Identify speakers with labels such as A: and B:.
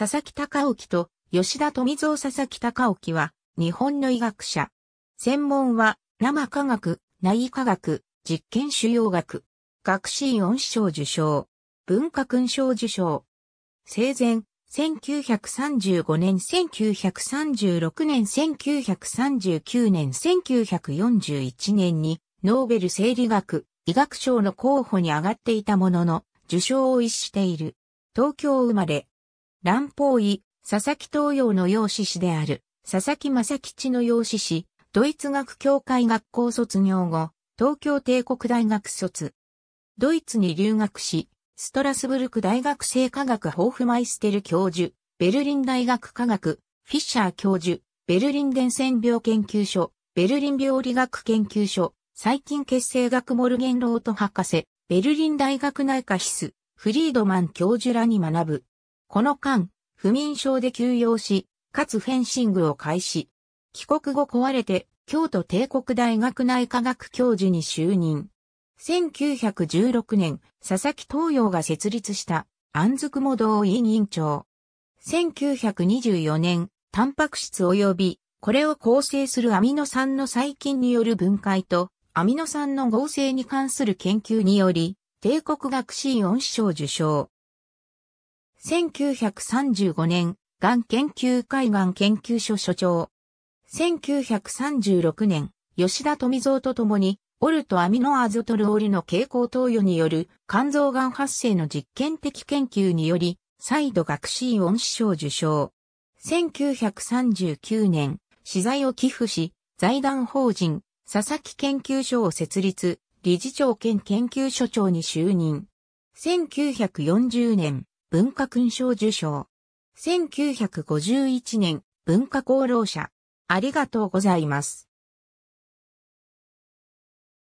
A: 佐々木隆興と吉田富蔵佐々木隆興は日本の医学者。専門は生科学、内科学、実験主要学、学士院恩賞受賞、文化勲章受賞。生前、1935年、1936年、1939年、1941年にノーベル生理学、医学賞の候補に上がっていたものの受賞を逸している。東京生まれ、乱方医、佐々木東洋の養子師である、佐々木正吉の養子師、ドイツ学協会学校卒業後、東京帝国大学卒。ドイツに留学し、ストラスブルク大学生科学ホーフマイステル教授、ベルリン大学科学、フィッシャー教授、ベルリン伝染病研究所、ベルリン病理学研究所、細菌血清学モルゲンロート博士、ベルリン大学内科室、フリードマン教授らに学ぶ。この間、不眠症で休養し、かつフェンシングを開始。帰国後壊れて、京都帝国大学内科学教授に就任。1916年、佐々木東洋が設立した、安福も同委員長。1924年、タンパク質及び、これを構成するアミノ酸の細菌による分解と、アミノ酸の合成に関する研究により、帝国学士院恩師賞受賞。1935年、がん研究会がん研究所所長。1936年、吉田富蔵と共に、オルトアミノアゾトルオルの蛍光投与による肝臓がん発生の実験的研究により、再度学士恩師賞受賞。1939年、資材を寄付し、財団法人、佐々木研究所を設立、理事長兼研究所長に就任。1940年、文化勲章受章。1951年、文化功労者。ありがとうございます。